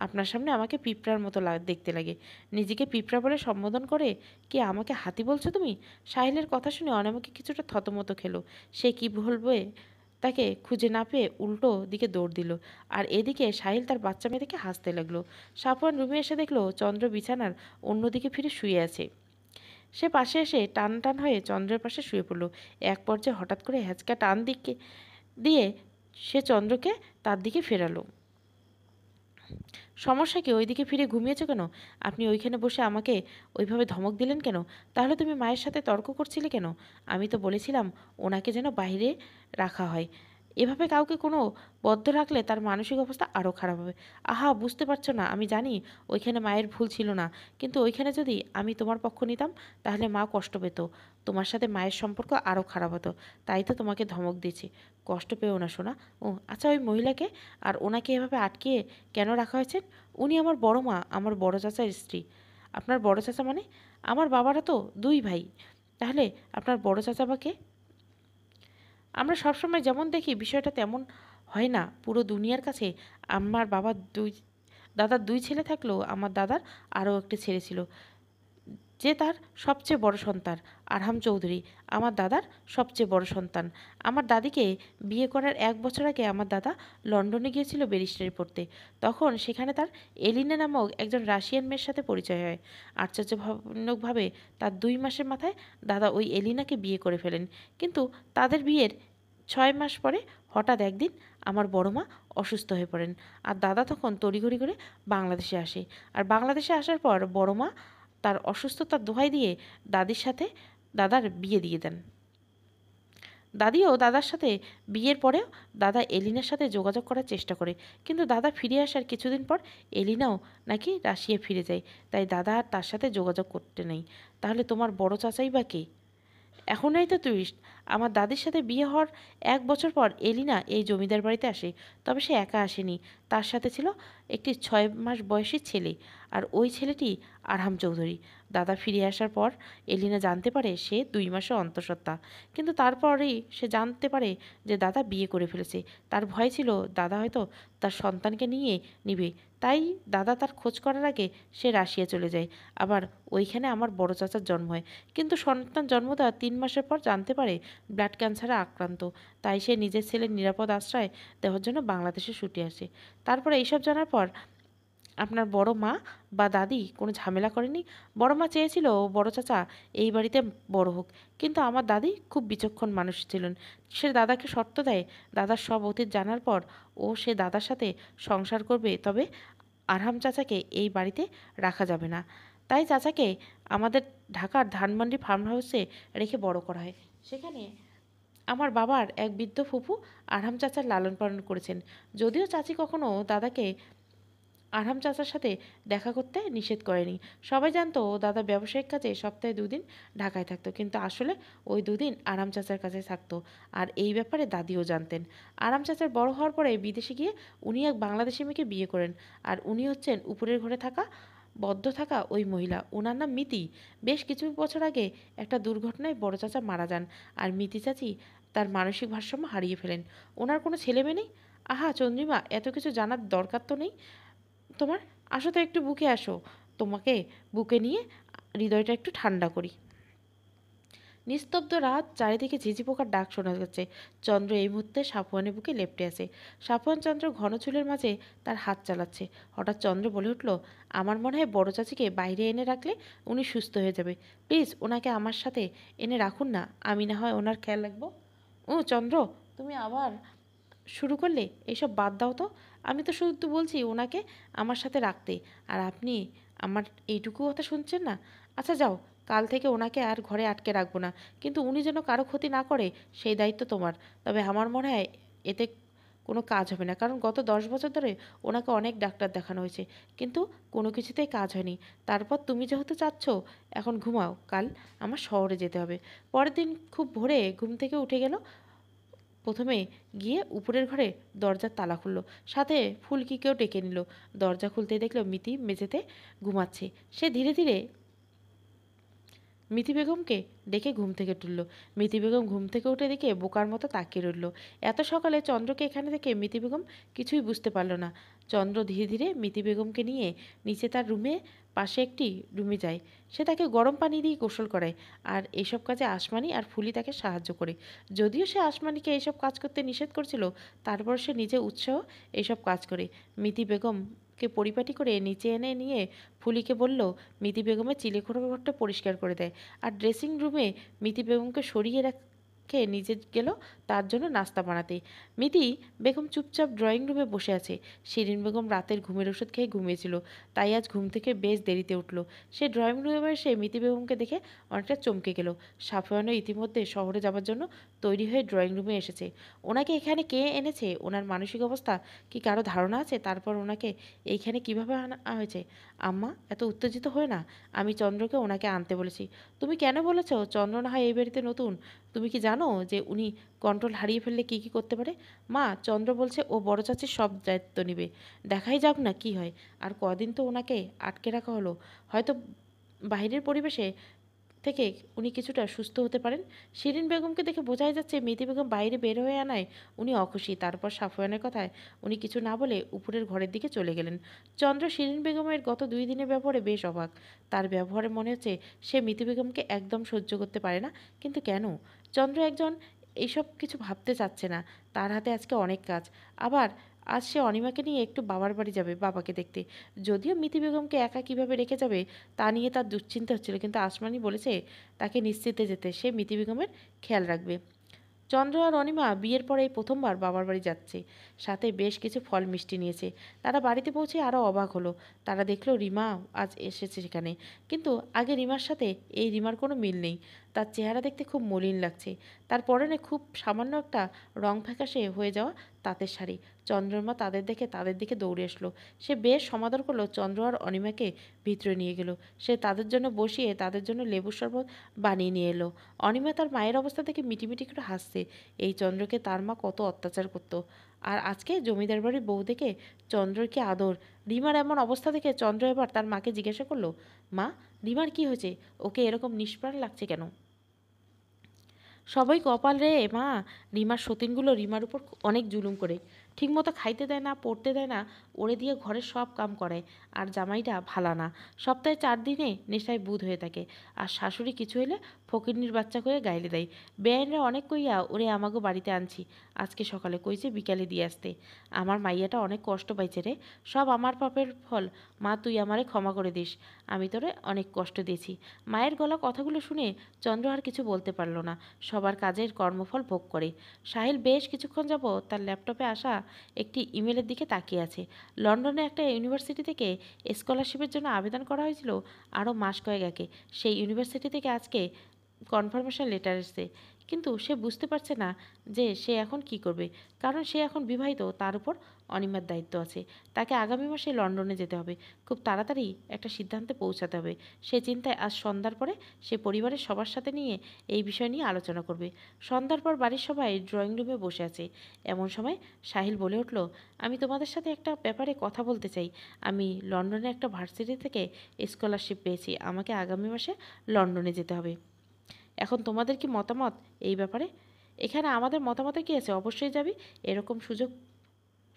Speaker 1: আপনার সামনে আমাকে পিঁপড়ার মতো দেখতে লাগে নিজেকে পিঁপড়া বলে সম্বোধন করে কি আমাকে হাতি বলছো তুমি সাহিলের কথা শুনে অনামিকে কিছুটা থতমতো খেলো সে কি বলবে তাকে খুঁজে না পেয়ে উল্টো দিকে দৌড় দিল আর এদিকে সাহিল তার বাচ্চা মেয়েদেরকে হাসতে লাগলো সাফওয়ান রুমে এসে দেখলো চন্দ্র বিছানার অন্যদিকে ফিরে শুয়ে আছে সে পাশে এসে টান টান হয়ে চন্দ্রের পাশে শুয়ে পড়ল এক পর্যায়ে হঠাৎ করে হ্যাঁচকা টান দিকে দিয়ে সে চন্দ্রকে তার দিকে ফেরালো সমস্যা কি ওইদিকে ফিরে ঘুমিয়েছো কেন আপনি ওইখানে বসে আমাকে ওইভাবে ধমক দিলেন কেন তাহলে তুমি মায়ের সাথে তর্ক করছিলে কেন আমি তো বলেছিলাম ওনাকে যেন বাইরে রাখা হয় এভাবে কাউকে কোনো বদ্ধ রাখলে তার মানসিক অবস্থা আরও খারাপ হবে আহা বুঝতে পারছো না আমি জানি ওইখানে মায়ের ভুল ছিল না কিন্তু ওইখানে যদি আমি তোমার পক্ষ নিতাম তাহলে মা কষ্ট পেত তোমার সাথে মায়ের সম্পর্ক আরও খারাপ হতো তাই তো তোমাকে ধমক দিয়েছি কষ্ট পেও না শোনা ও আচ্ছা ওই মহিলাকে আর ওনাকে এভাবে আটকিয়ে কেন রাখা হয়েছে উনি আমার বড় মা আমার বড় চাচার স্ত্রী আপনার বড় চাচা মানে আমার বাবারা তো দুই ভাই তাহলে আপনার বড় চাচা বাকে আমরা সবসময় যেমন দেখি বিষয়টা তেমন হয় না পুরো দুনিয়ার কাছে আমার বাবার দুই দাদার দুই ছেলে থাকলেও আমার দাদার আরও একটি ছেলে ছিল যে তার সবচেয়ে বড় সন্তান আরহাম চৌধুরী আমার দাদার সবচেয়ে বড় সন্তান আমার দাদিকে বিয়ে করার এক বছর আগে আমার দাদা লন্ডনে গিয়েছিল ব্যারিস্টারি পড়তে তখন সেখানে তার এলিনা নামক একজন রাশিয়ান মেয়ের সাথে পরিচয় হয় আশ্চর্যভাবে তার দুই মাসের মাথায় দাদা ওই এলিনাকে বিয়ে করে ফেলেন কিন্তু তাদের বিয়ের ছয় মাস পরে হঠাৎ একদিন আমার বড় মা অসুস্থ হয়ে পড়েন আর দাদা তখন তড়িঘড়ি করে বাংলাদেশে আসে আর বাংলাদেশে আসার পর বড় মা তার অসুস্থতার দোহাই দিয়ে দাদির সাথে দাদার বিয়ে দিয়ে দেন দাদিও দাদার সাথে বিয়ের পরেও দাদা এলিনার সাথে যোগাযোগ করার চেষ্টা করে কিন্তু দাদা ফিরে আসার কিছুদিন পর এলিনাও নাকি রাশিয়া ফিরে যায় তাই দাদা আর তার সাথে যোগাযোগ করতে নেই তাহলে তোমার বড় চাচাই বা কে এখনই তো টুরিস্ট আমার দাদির সাথে বিয়ে হওয়ার এক বছর পর এলিনা এই জমিদার বাড়িতে আসে তবে সে একা আসেনি তার সাথে ছিল একটি ছয় মাস বয়সী ছেলে আর ওই ছেলেটি আরহাম চৌধুরী দাদা ফিরে আসার পর এলিনা জানতে পারে সে দুই মাসে অন্তঃসত্ত্বা কিন্তু তারপরেই সে জানতে পারে যে দাদা বিয়ে করে ফেলেছে তার ভয় ছিল দাদা হয়তো তার সন্তানকে নিয়ে নিবে তাই দাদা তার খোঁজ করার আগে সে রাশিয়া চলে যায় আবার ওইখানে আমার বড় চাচার জন্ম হয় কিন্তু সন্তান জন্ম দেওয়ার তিন মাসের পর জানতে পারে ব্লাড ক্যান্সারে আক্রান্ত তাই সে নিজের ছেলের নিরাপদ আশ্রয় দেওয়ার জন্য বাংলাদেশে ছুটে আসে তারপরে এইসব জানার পর আপনার বড় মা বা দাদি কোনো ঝামেলা করেনি বড় মা চেয়েছিল ও বড় চাচা এই বাড়িতে বড় হোক কিন্তু আমার দাদি খুব বিচক্ষণ মানুষ ছিলেন সে দাদাকে শর্ত দেয় দাদার সব অতীত জানার পর ও সে দাদার সাথে সংসার করবে তবে আরহাম চাচাকে এই বাড়িতে রাখা যাবে না তাই চাচাকে আমাদের ঢাকার ধানমন্ডি ফার্ম হাউসে রেখে বড় করা হয় সেখানে আমার বাবার এক বৃদ্ধ ফুফু আরাম চাচার লালন পালন করেছেন যদিও চাচি কখনো দাদাকে আরাম চাচার সাথে দেখা করতে নিষেধ করেনি সবাই জানতো দাদা ব্যবসায়িক কাজে সপ্তাহে দুদিন ঢাকায় থাকতো কিন্তু আসলে ওই দুদিন আরাম চাচার কাছে থাকতো আর এই ব্যাপারে দাদিও জানতেন আরাম চাচার বড় হওয়ার পরে বিদেশে গিয়ে উনি এক বাংলাদেশি মেয়েকে বিয়ে করেন আর উনি হচ্ছেন উপরের ঘরে থাকা বদ্ধ থাকা ওই মহিলা ওনার নাম মিতি বেশ কিছু বছর আগে একটা দুর্ঘটনায় বড় চাচা মারা যান আর মিতি চাচি তার মানসিক ভারসাম্য হারিয়ে ফেলেন ওনার কোনো ছেলে মেয়ে নেই আহা চন্দ্রিমা এত কিছু জানার দরকার তো নেই তোমার আসো তো একটু বুকে আসো তোমাকে বুকে নিয়ে হৃদয়টা একটু ঠান্ডা করি নিস্তব্ধ রাত চারিদিকে ঝিঝি পোকার ডাক শোনা যাচ্ছে চন্দ্র এই মুহূর্তে সাফওয়ানের বুকে লেপটে আছে সাফওয়ান চন্দ্র ঘন চুলের মাঝে তার হাত চালাচ্ছে হঠাৎ চন্দ্র বলে উঠল আমার মনে হয় বড় চাচিকে বাইরে এনে রাখলে উনি সুস্থ হয়ে যাবে প্লিজ ওনাকে আমার সাথে এনে রাখুন না আমি না হয় ওনার খেয়াল রাখবো ও চন্দ্র তুমি আবার শুরু করলে এইসব বাদ দাও তো আমি তো শুধু বলছি ওনাকে আমার সাথে রাখতে আর আপনি আমার এইটুকু কথা শুনছেন না আচ্ছা যাও কাল থেকে ওনাকে আর ঘরে আটকে রাখবো না কিন্তু উনি যেন কারো ক্ষতি না করে সেই দায়িত্ব তোমার তবে আমার মনে হয় এতে কোনো কাজ হবে না কারণ গত দশ বছর ধরে ওনাকে অনেক ডাক্তার দেখানো হয়েছে কিন্তু কোনো কিছুতেই কাজ হয়নি তারপর তুমি যেহেতু চাচ্ছ এখন ঘুমাও কাল আমার শহরে যেতে হবে পরের দিন খুব ভোরে ঘুম থেকে উঠে গেল প্রথমে গিয়ে উপরের ঘরে দরজার তালা খুললো সাথে ফুলকিকেও ডেকে নিল দরজা খুলতে দেখলো মিতি মেঝেতে ঘুমাচ্ছে সে ধীরে ধীরে মিথি বেগমকে দেখে ঘুম থেকে তুলল মিথি বেগম ঘুম থেকে উঠে দেখে বোকার মতো তাকিয়ে রইল এত সকালে চন্দ্রকে এখানে থেকে মিথি বেগম কিছুই বুঝতে পারল না চন্দ্র ধীরে ধীরে মিথি বেগমকে নিয়ে নিচে তার রুমে পাশে একটি রুমে যায় সে তাকে গরম পানি দিয়ে গোসল করায় আর এসব কাজে আসমানি আর ফুলি তাকে সাহায্য করে যদিও সে আসমানিকে এইসব কাজ করতে নিষেধ করছিল তারপর সে নিজে উৎসাহ এইসব কাজ করে মিতি বেগম কে পরিপাটি করে নিচে এনে নিয়ে ফুলিকে বলল মিতি বেগমের চিলেখোড়া ঘরটা পরিষ্কার করে দেয় আর ড্রেসিং রুমে মিতি বেগমকে সরিয়ে রাখ খেয়ে নিজে গেল তার জন্য নাস্তা বানাতে মিতি বেগম চুপচাপ ড্রয়িং রুমে বসে আছে শিরিন বেগম রাতের ঘুমের ওষুধ খেয়ে ঘুমিয়েছিল তাই আজ ঘুম থেকে বেশ দেরিতে উঠল সে ড্রয়িং রুমে এসে মিতি বেগমকে দেখে অনেকটা চমকে গেল সাফয়ানও ইতিমধ্যে শহরে যাওয়ার জন্য তৈরি হয়ে ড্রয়িং রুমে এসেছে ওনাকে এখানে কে এনেছে ওনার মানসিক অবস্থা কি কারো ধারণা আছে তারপর ওনাকে এইখানে কিভাবে আনা হয়েছে আম্মা এত উত্তেজিত হয় না আমি চন্দ্রকে ওনাকে আনতে বলেছি তুমি কেন বলেছ চন্দ্র না হয় এই বাড়িতে নতুন তুমি কি জানো যে উনি কন্ট্রোল হারিয়ে ফেললে কি কি করতে পারে মা চন্দ্র বলছে ও বড় চাচির সব দায়িত্ব নেবে দেখাই যাক না কি হয় আর কদিন তো ওনাকে আটকে রাখা হলো হয়তো বাইরের পরিবেশে থেকে উনি কিছুটা সুস্থ হতে পারেন শিরিন বেগমকে দেখে বোঝাই যাচ্ছে মেহেদি বেগম বাইরে বের হয়ে আনায় উনি অখুশি তারপর সাফওয়ানের কথায় উনি কিছু না বলে উপরের ঘরের দিকে চলে গেলেন চন্দ্র শিরিন বেগমের গত দুই দিনের ব্যবহারে বেশ অবাক তার ব্যবহারে মনে হচ্ছে সে মিতি বেগমকে একদম সহ্য করতে পারে না কিন্তু কেন চন্দ্র একজন এইসব কিছু ভাবতে চাচ্ছে না তার হাতে আজকে অনেক কাজ আবার আজ সে অনিমাকে নিয়ে একটু বাবার বাড়ি যাবে বাবাকে দেখতে যদিও মিতি বেগমকে একা কিভাবে রেখে যাবে তা নিয়ে তার দুশ্চিন্তা হচ্ছিল কিন্তু আসমানি বলেছে তাকে নিশ্চিতে যেতে সে মিতি বেগমের খেয়াল রাখবে চন্দ্র আর অনিমা বিয়ের পরে এই প্রথমবার বাবার বাড়ি যাচ্ছে সাথে বেশ কিছু ফল মিষ্টি নিয়েছে তারা বাড়িতে পৌঁছে আরও অবাক হলো তারা দেখলো রিমা আজ এসেছে সেখানে কিন্তু আগে রিমার সাথে এই রিমার কোনো মিল নেই তার চেহারা দেখতে খুব মলিন লাগছে তার পরনে খুব সামান্য একটা রং ফ্যাকাশে হয়ে যাওয়া তাঁতের শাড়ি চন্দ্রমা তাদের দেখে তাদের দিকে দৌড়ে আসলো সে বেশ সমাদর করলো চন্দ্র আর অনিমাকে ভিতরে নিয়ে গেল সে তাদের জন্য বসিয়ে তাদের জন্য লেবু শরবত বানিয়ে নিয়ে এলো অনিমা তার মায়ের অবস্থা দেখে মিটিমিটি করে হাসছে এই চন্দ্রকে তার মা কত অত্যাচার করতো আর আজকে জমিদার বাড়ির বউ দেখে চন্দ্রর কি আদর রিমার এমন অবস্থা দেখে চন্দ্র এবার তার মাকে জিজ্ঞাসা করলো মা রিমার কি হয়েছে ওকে এরকম নিষ্প্রাণ লাগছে কেন সবাই কপাল রে মা রিমার সতীনগুলো রিমার উপর অনেক জুলুম করে ঠিকমতো খাইতে দেয় না পড়তে দেয় না ওরে দিয়ে ঘরের সব কাম করে আর জামাইটা ভালা না সপ্তাহে চার দিনে নেশায় বুধ হয়ে থাকে আর শাশুড়ি কিছু হলে ফকিরনির বাচ্চা করে গাইলে দেয় বেআইনরা অনেক কইয়া ওরে আমাকে বাড়িতে আনছি আজকে সকালে কইছে বিকালে দিয়ে আসতে আমার মাইয়াটা অনেক কষ্ট পাইছে রে সব আমার পাপের ফল মা তুই আমারে ক্ষমা করে দিস আমি তোরে অনেক কষ্ট দিয়েছি মায়ের গলা কথাগুলো শুনে চন্দ্র আর কিছু বলতে পারল না সবার কাজের কর্মফল ভোগ করে সাহিল বেশ কিছুক্ষণ যাব তার ল্যাপটপে আসা একটি ইমেলের দিকে তাকিয়ে আছে লন্ডনে একটা ইউনিভার্সিটি থেকে স্কলারশিপের জন্য আবেদন করা হয়েছিল আরও মাস কয়েক আগে সেই ইউনিভার্সিটি থেকে আজকে কনফার্মেশন লেটার এসছে কিন্তু সে বুঝতে পারছে না যে সে এখন কি করবে কারণ সে এখন বিবাহিত তার উপর অনিমার দায়িত্ব আছে তাকে আগামী মাসে লন্ডনে যেতে হবে খুব তাড়াতাড়ি একটা সিদ্ধান্তে পৌঁছাতে হবে সে চিন্তায় আজ সন্ধ্যার পরে সে পরিবারের সবার সাথে নিয়ে এই বিষয় নিয়ে আলোচনা করবে সন্ধ্যার পর বাড়ির সবাই ড্রয়িং রুমে বসে আছে এমন সময় সাহিল বলে উঠল আমি তোমাদের সাথে একটা ব্যাপারে কথা বলতে চাই আমি লন্ডনে একটা ভার্সিটি থেকে স্কলারশিপ পেয়েছি আমাকে আগামী মাসে লন্ডনে যেতে হবে এখন তোমাদের কি মতামত এই ব্যাপারে এখানে আমাদের মতামতে কি আছে অবশ্যই যাবি এরকম সুযোগ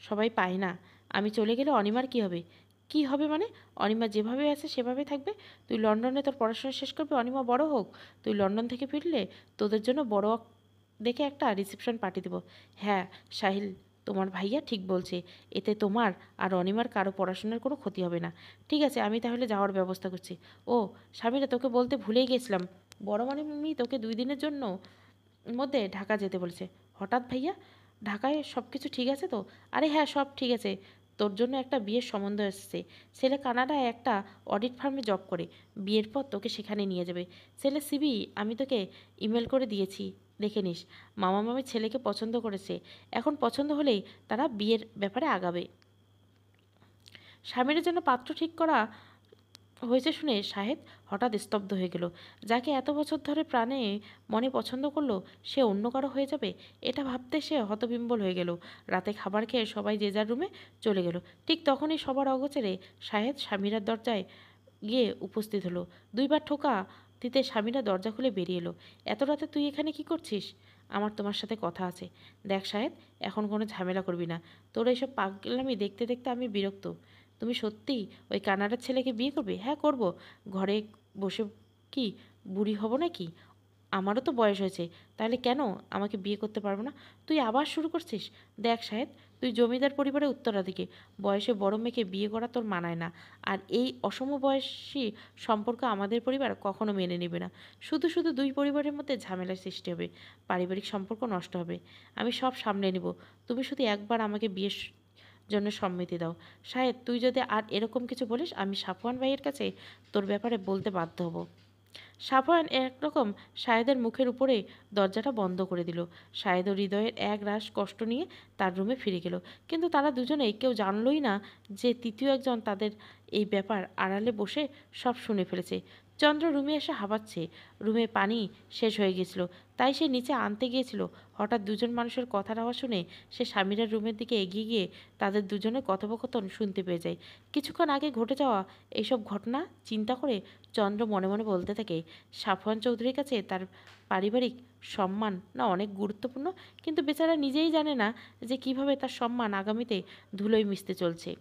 Speaker 1: সবাই পায় না আমি চলে গেলে অনিমার কি হবে কি হবে মানে অনিমা যেভাবে আছে সেভাবে থাকবে তুই লন্ডনে তোর পড়াশোনা শেষ করবি অনিমা বড় হোক তুই লন্ডন থেকে ফিরলে তোদের জন্য বড় দেখে একটা রিসেপশন পার্টি দেবো হ্যাঁ সাহিল তোমার ভাইয়া ঠিক বলছে এতে তোমার আর অনিমার কারো পড়াশোনার কোনো ক্ষতি হবে না ঠিক আছে আমি তাহলে যাওয়ার ব্যবস্থা করছি ও স্বামীরা তোকে বলতে ভুলেই গেছিলাম বড় মামি মানে তোকে দুই দিনের জন্য মধ্যে ঢাকা যেতে বলেছে হঠাৎ ভাইয়া ঢাকায় সব কিছু ঠিক আছে তো আরে হ্যাঁ সব ঠিক আছে তোর জন্য একটা বিয়ের সম্বন্ধ এসছে ছেলে কানাডায় একটা অডিট ফার্মে জব করে বিয়ের পর তোকে সেখানে নিয়ে যাবে ছেলে সিবি আমি তোকে ইমেল করে দিয়েছি দেখে নিস মামা মামি ছেলেকে পছন্দ করেছে এখন পছন্দ হলেই তারা বিয়ের ব্যাপারে আগাবে স্বামীর জন্য পাত্র ঠিক করা হয়েছে শুনে সাহেব হঠাৎ স্তব্ধ হয়ে গেল যাকে এত বছর ধরে প্রাণে মনে পছন্দ করলো সে অন্য কারো হয়ে যাবে এটা ভাবতে সে হতবিম্বল হয়ে গেল রাতে খাবার খেয়ে সবাই যে যার রুমে চলে গেল ঠিক তখনই সবার অগোচরে সাহেব স্বামীরার দরজায় গিয়ে উপস্থিত হলো দুইবার ঠোকা দিতে স্বামীরা দরজা খুলে বেরিয়ে এলো এত রাতে তুই এখানে কি করছিস আমার তোমার সাথে কথা আছে দেখ সাহেব এখন কোনো ঝামেলা করবি না তোর এইসব পাগলামি দেখতে দেখতে আমি বিরক্ত তুমি সত্যিই ওই কানাডার ছেলেকে বিয়ে করবে হ্যাঁ করব ঘরে বসে কি বুড়ি হব নাকি আমারও তো বয়স হয়েছে তাহলে কেন আমাকে বিয়ে করতে পারবো না তুই আবার শুরু করছিস দেখ সাহেব তুই জমিদার পরিবারের উত্তরাধিকে বয়সে বড় মেয়েকে বিয়ে করা তোর মানায় না আর এই অসম বয়সী সম্পর্ক আমাদের পরিবার কখনো মেনে নেবে না শুধু শুধু দুই পরিবারের মধ্যে ঝামেলার সৃষ্টি হবে পারিবারিক সম্পর্ক নষ্ট হবে আমি সব সামলে নেব তুমি শুধু একবার আমাকে বিয়ে জন্য সম্মতি দাও সাহেব তুই যদি আর এরকম কিছু বলিস আমি সাফওয়ান ভাইয়ের কাছে তোর ব্যাপারে বলতে বাধ্য হব সাফয়ান একরকম সায়েদের মুখের উপরে দরজাটা বন্ধ করে দিল সায়েদ হৃদয়ের এক রাস কষ্ট নিয়ে তার রুমে ফিরে গেল কিন্তু তারা দুজনেই কেউ জানলই না যে তৃতীয় একজন তাদের এই ব্যাপার আড়ালে বসে সব শুনে ফেলেছে চন্দ্র রুমে এসে হাবাচ্ছে রুমে পানি শেষ হয়ে গেছিল তাই সে নিচে আনতে গিয়েছিল হঠাৎ দুজন মানুষের কথার আওয়াজ শুনে সে স্বামীরার রুমের দিকে এগিয়ে গিয়ে তাদের দুজনের কথোপকথন শুনতে পেয়ে যায় কিছুক্ষণ আগে ঘটে যাওয়া এইসব ঘটনা চিন্তা করে চন্দ্র মনে মনে বলতে থাকে সাফওয়ান চৌধুরীর কাছে তার পারিবারিক সম্মান না অনেক গুরুত্বপূর্ণ কিন্তু বেচারা নিজেই জানে না যে কিভাবে তার সম্মান আগামীতে ধুলোয় মিশতে চলছে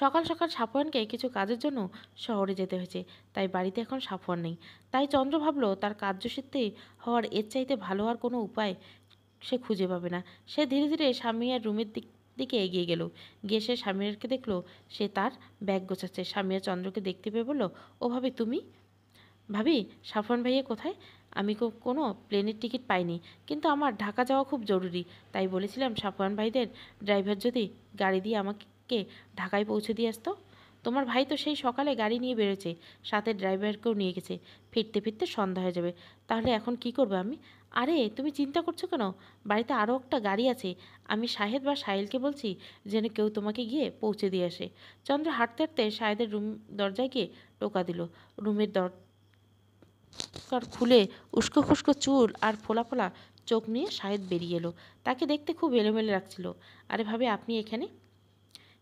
Speaker 1: সকাল সকাল সাফওয়ানকে কিছু কাজের জন্য শহরে যেতে হয়েছে তাই বাড়িতে এখন সাফওয়ান নেই তাই চন্দ্র ভাবল তার কার্যসিদ্ধি হওয়ার এর চাইতে ভালো হওয়ার কোনো উপায় সে খুঁজে পাবে না সে ধীরে ধীরে স্বামী আর রুমের দিক দিকে এগিয়ে গেল গিয়ে সে স্বামীরকে দেখলো সে তার ব্যাগ গোছাচ্ছে আর চন্দ্রকে দেখতে পেয়ে বললো ওভাবে তুমি ভাবি সাফন ভাইয়া কোথায় আমি কোনো প্লেনের টিকিট পাইনি কিন্তু আমার ঢাকা যাওয়া খুব জরুরি তাই বলেছিলাম সাফন ভাইদের ড্রাইভার যদি গাড়ি দিয়ে আমাকে ঢাকায় পৌঁছে দিয়ে আসতো তোমার ভাই তো সেই সকালে গাড়ি নিয়ে বেরোচ্ছে সাথে ড্রাইভারকেও নিয়ে গেছে ফিরতে ফিরতে সন্ধ্যা হয়ে যাবে তাহলে এখন কি করবো আমি আরে তুমি চিন্তা করছো কেন বাড়িতে আরও একটা গাড়ি আছে আমি শাহেদ বা সাহেলকে বলছি যেন কেউ তোমাকে গিয়ে পৌঁছে দিয়ে আসে চন্দ্র হাঁটতে হাঁটতে সাহেদের রুম দরজায় গিয়ে টোকা দিল রুমের দর কর খুলে উস্কো খুস্কো চুল আর ফোলা ফোলা চোখ নিয়ে শাহেদ বেরিয়ে এলো তাকে দেখতে খুব এলোমেলো লাগছিল আরে ভাবে আপনি এখানে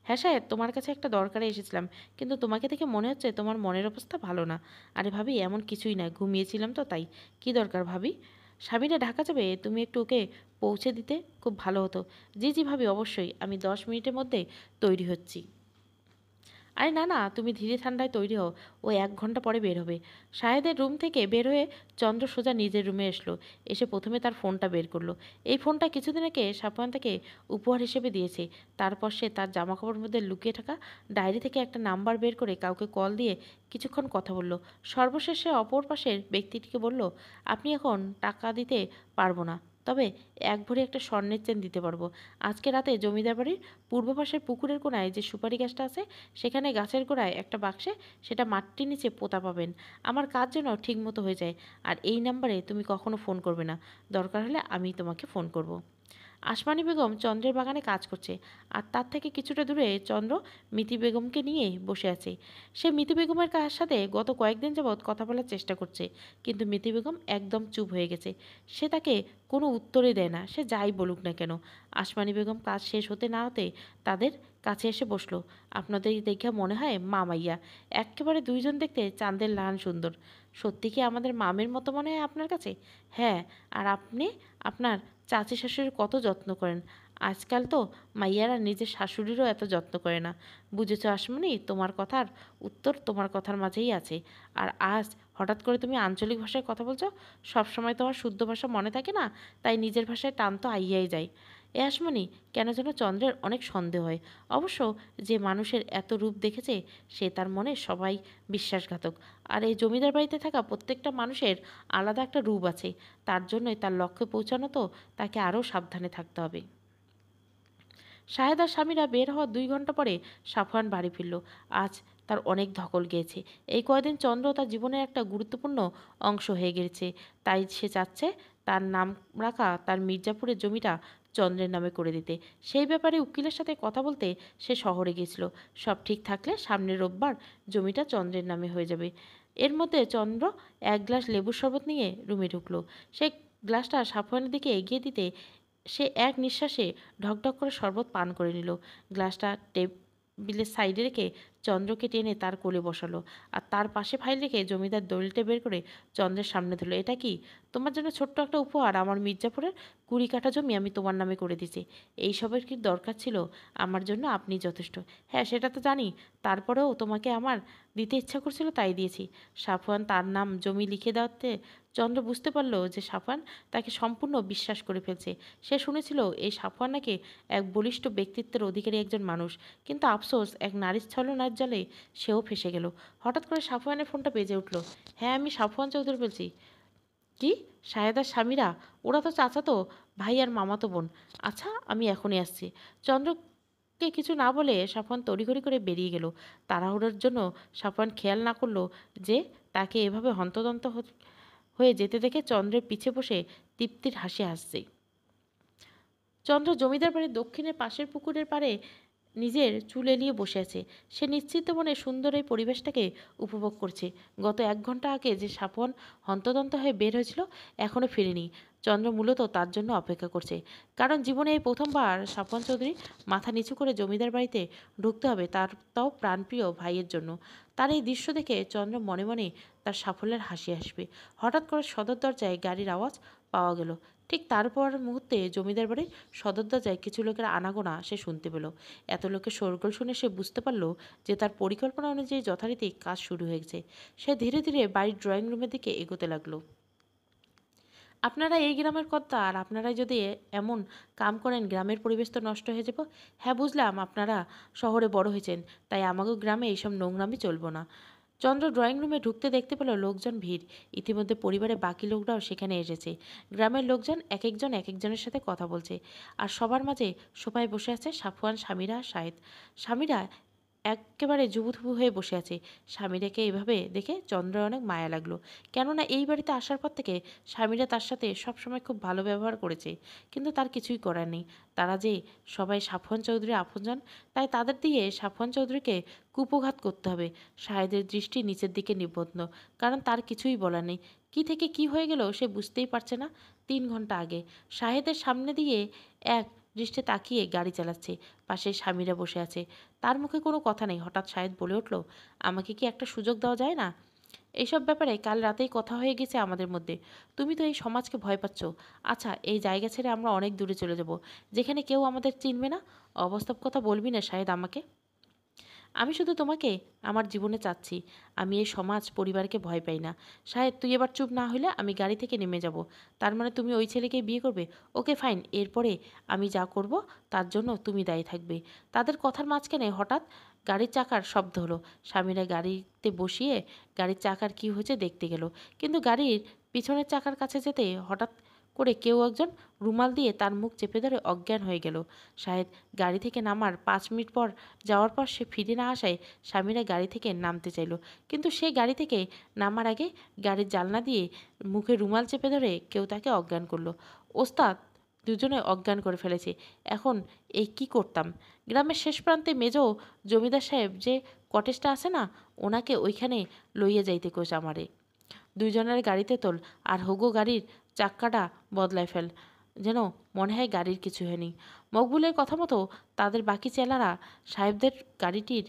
Speaker 1: হ্যাঁ সাহেব তোমার কাছে একটা দরকারে এসেছিলাম কিন্তু তোমাকে দেখে মনে হচ্ছে তোমার মনের অবস্থা ভালো না আরে ভাবি এমন কিছুই না ঘুমিয়েছিলাম তো তাই কি দরকার ভাবি সাবিনা ঢাকা যাবে তুমি একটু ওকে পৌঁছে দিতে খুব ভালো হতো জি জি ভাবি অবশ্যই আমি দশ মিনিটের মধ্যে তৈরি হচ্ছি আরে না না তুমি ধীরে ঠান্ডায় তৈরি হও ও এক ঘন্টা পরে বের হবে সাহেদের রুম থেকে বের হয়ে চন্দ্র সোজা নিজের রুমে এসলো এসে প্রথমে তার ফোনটা বের করলো এই ফোনটা কিছুদিন আগে সাপওয়ান তাকে উপহার হিসেবে দিয়েছে তারপর সে তার জামাকাপড়ের মধ্যে লুকিয়ে থাকা ডায়েরি থেকে একটা নাম্বার বের করে কাউকে কল দিয়ে কিছুক্ষণ কথা বলল সর্বশেষে অপর পাশের ব্যক্তিটিকে বলল আপনি এখন টাকা দিতে পারবো না তবে এক ভরি একটা স্বর্ণের চেন দিতে পারবো আজকে রাতে জমিদার বাড়ির পূর্ব পাশের পুকুরের কোনায় যে সুপারি গাছটা আছে সেখানে গাছের গোড়ায় একটা বাক্সে সেটা মাটির নিচে পোতা পাবেন আমার কাজ যেন ঠিকমতো হয়ে যায় আর এই নাম্বারে তুমি কখনো ফোন করবে না দরকার হলে আমি তোমাকে ফোন করব আসমানি বেগম চন্দ্রের বাগানে কাজ করছে আর তার থেকে কিছুটা দূরে চন্দ্র মিতি বেগমকে নিয়ে বসে আছে সে মিতি বেগমের কার সাথে গত কয়েকদিন যাবৎ কথা বলার চেষ্টা করছে কিন্তু মিতি বেগম একদম চুপ হয়ে গেছে সে তাকে কোনো উত্তরই দেয় না সে যাই বলুক না কেন আসমানি বেগম কাজ শেষ হতে না হতে তাদের কাছে এসে বসলো আপনাদের দেখে মনে হয় মা মাইয়া একেবারে দুইজন দেখতে চাঁদের লান সুন্দর সত্যি কি আমাদের মামের মতো মনে হয় আপনার কাছে হ্যাঁ আর আপনি আপনার চাচি শাশুড়ি কত যত্ন করেন আজকাল তো মাইয়ারা নিজের শাশুড়িরও এত যত্ন করে না বুঝেছ আসমনি তোমার কথার উত্তর তোমার কথার মাঝেই আছে আর আজ হঠাৎ করে তুমি আঞ্চলিক ভাষায় কথা বলছো সবসময় তোমার শুদ্ধ ভাষা মনে থাকে না তাই নিজের ভাষায় টান তো আইয়াই যায় এ আসমণি কেন যেন চন্দ্রের অনেক সন্দেহ হয় অবশ্য যে মানুষের এত রূপ দেখেছে সে তার মনে সবাই বিশ্বাসঘাতক আর এই জমিদার বাড়িতে থাকা প্রত্যেকটা মানুষের আলাদা একটা রূপ আছে তার জন্যই তার লক্ষ্যে পৌঁছানো তো তাকে আরও সাবধানে থাকতে হবে শাহেদার স্বামীরা বের হওয়ার দুই ঘন্টা পরে সাফওয়ান বাড়ি ফিরল আজ তার অনেক ধকল গিয়েছে এই কয়দিন চন্দ্র তার জীবনের একটা গুরুত্বপূর্ণ অংশ হয়ে গেছে তাই সে চাচ্ছে তার নাম রাখা তার মির্জাপুরের জমিটা চন্দ্রের নামে করে দিতে সেই ব্যাপারে উকিলের সাথে কথা বলতে সে শহরে গেছিল সব ঠিক থাকলে সামনের রোববার জমিটা চন্দ্রের নামে হয়ে যাবে এর মধ্যে চন্দ্র এক গ্লাস লেবুর শরবত নিয়ে রুমে ঢুকলো সেই গ্লাসটা সাফওয়ানের দিকে এগিয়ে দিতে সে এক নিঃশ্বাসে ঢকঢক করে শরবত পান করে নিল গ্লাসটা টেপ বিলের সাইডে রেখে চন্দ্রকে টেনে তার কোলে বসালো আর তার পাশে ফাইল রেখে জমিদার দলিলটা বের করে চন্দ্রের সামনে ধরলো এটা কি তোমার জন্য ছোট্ট একটা উপহার আমার মির্জাপুরের কুড়ি কাঠা জমি আমি তোমার নামে করে দিছি এইসবের কি দরকার ছিল আমার জন্য আপনি যথেষ্ট হ্যাঁ সেটা তো জানি তারপরেও তোমাকে আমার দিতে ইচ্ছা করছিল তাই দিয়েছি সাফওয়ান তার নাম জমি লিখে দেওয়াতে চন্দ্র বুঝতে পারল যে সাফান তাকে সম্পূর্ণ বিশ্বাস করে ফেলছে সে শুনেছিল এই সাফান নাকি এক বলিষ্ঠ ব্যক্তিত্বের অধিকারী একজন মানুষ কিন্তু আফসোস এক নারীর ছলনার জলে সেও ফেসে গেল হঠাৎ করে সাফওয়ানের ফোনটা বেজে উঠল হ্যাঁ আমি সাফওয়ান চৌধুরী বলছি কি সায়েদার স্বামীরা ওরা তো চাচাতো ভাই আর মামাতো বোন আচ্ছা আমি এখনই আসছি চন্দ্র কে কিছু না বলে সাফান তড়িঘড়ি করে বেরিয়ে গেল তাড়াহুড়োর জন্য সাফান খেয়াল না করলো যে তাকে এভাবে হন্তদন্ত হয়ে যেতে দেখে চন্দ্রের পিছে বসে তৃপ্তির হাসি হাসছে চন্দ্র জমিদার বাড়ির দক্ষিণের পাশের পুকুরের পাড়ে নিজের চুল এলিয়ে বসে আছে সে নিশ্চিত মনে সুন্দর এই পরিবেশটাকে উপভোগ করছে গত এক ঘন্টা আগে যে সাপন হন্তদন্ত হয়ে বের হয়েছিল এখনও ফিরেনি চন্দ্র মূলত তার জন্য অপেক্ষা করছে কারণ জীবনে এই প্রথমবার স্বপন চৌধুরী মাথা নিচু করে জমিদার বাড়িতে ঢুকতে হবে তার তাও প্রাণপ্রিয় ভাইয়ের জন্য তার এই দৃশ্য দেখে চন্দ্র মনে মনে তার সাফল্যের হাসি আসবে হঠাৎ করে সদর দরজায় গাড়ির আওয়াজ পাওয়া গেল ঠিক তারপর মুহূর্তে জমিদার বাড়ির সদর দরজায় কিছু লোকের আনাগোনা সে শুনতে পেল এত লোকের শোরগোল শুনে সে বুঝতে পারল যে তার পরিকল্পনা অনুযায়ী যথারীতি কাজ শুরু হয়েছে সে ধীরে ধীরে বাড়ির ড্রয়িং রুমের দিকে এগোতে লাগলো আপনারা এই গ্রামের কর্তা আর আপনারা যদি এমন কাম করেন গ্রামের পরিবেশ তো নষ্ট হয়ে যাব হ্যাঁ বুঝলাম আপনারা শহরে বড় হয়েছেন তাই আমাকেও গ্রামে এইসব নোংরামি চলবো না চন্দ্র ড্রয়িং রুমে ঢুকতে দেখতে পেল লোকজন ভিড় ইতিমধ্যে পরিবারের বাকি লোকরাও সেখানে এসেছে গ্রামের লোকজন এক একজন এক একজনের সাথে কথা বলছে আর সবার মাঝে সোফায় বসে আছে সাফওয়ান স্বামীরা শাহেদ স্বামীরা একেবারে জুবুথুবু হয়ে বসে আছে স্বামীরাকে এইভাবে দেখে চন্দ্র অনেক মায়া লাগলো কেননা এই বাড়িতে আসার পর থেকে স্বামীরা তার সাথে সবসময় খুব ভালো ব্যবহার করেছে কিন্তু তার কিছুই করার নেই তারা যে সবাই সাফন চৌধুরী আপনজন তাই তাদের দিয়ে সাফন চৌধুরীকে কুপঘাত করতে হবে সাহেদের দৃষ্টি নিচের দিকে নিবদ্ধ কারণ তার কিছুই বলার নেই কি থেকে কি হয়ে গেল সে বুঝতেই পারছে না তিন ঘন্টা আগে সাহেদের সামনে দিয়ে এক দৃষ্টে তাকিয়ে গাড়ি চালাচ্ছে পাশে স্বামীরা বসে আছে তার মুখে কোনো কথা নেই হঠাৎ শায়েদ বলে উঠল আমাকে কি একটা সুযোগ দেওয়া যায় না এইসব ব্যাপারে কাল রাতেই কথা হয়ে গেছে আমাদের মধ্যে তুমি তো এই সমাজকে ভয় পাচ্ছ আচ্ছা এই জায়গা ছেড়ে আমরা অনেক দূরে চলে যাব যেখানে কেউ আমাদের চিনবে না অবস্তব কথা বলবি না শাহেদ আমাকে আমি শুধু তোমাকে আমার জীবনে চাচ্ছি আমি এই সমাজ পরিবারকে ভয় পাই না সাহেব তুই এবার চুপ না হলে আমি গাড়ি থেকে নেমে যাব তার মানে তুমি ওই ছেলেকে বিয়ে করবে ওকে ফাইন এরপরে আমি যা করব তার জন্য তুমি দায়ী থাকবে তাদের কথার মাঝখানে হঠাৎ গাড়ির চাকার শব্দ হলো স্বামীরা গাড়িতে বসিয়ে গাড়ির চাকার কি হয়েছে দেখতে গেল কিন্তু গাড়ির পিছনের চাকার কাছে যেতে হঠাৎ করে কেউ একজন রুমাল দিয়ে তার মুখ চেপে ধরে অজ্ঞান হয়ে গেল শাহেদ গাড়ি থেকে নামার পাঁচ মিনিট পর যাওয়ার পর সে ফিরে না আসায় স্বামীরা গাড়ি থেকে নামতে চাইল কিন্তু সে গাড়ি থেকে নামার আগে গাড়ির জালনা দিয়ে মুখে রুমাল চেপে ধরে কেউ তাকে অজ্ঞান করলো ওস্তাদ দুজনে অজ্ঞান করে ফেলেছে এখন এই কি করতাম গ্রামের শেষ প্রান্তে মেজ জমিদার সাহেব যে কটেজটা আছে না ওনাকে ওইখানে লইয়া যাইতে কোষ আমারে দুইজনের গাড়িতে তোল আর হুগো গাড়ির চাক্কাটা বদলায় ফেল যেন মনে হয় গাড়ির কিছু হয়নি মকবুলের কথা মতো তাদের বাকি চেলারা সাহেবদের গাড়িটির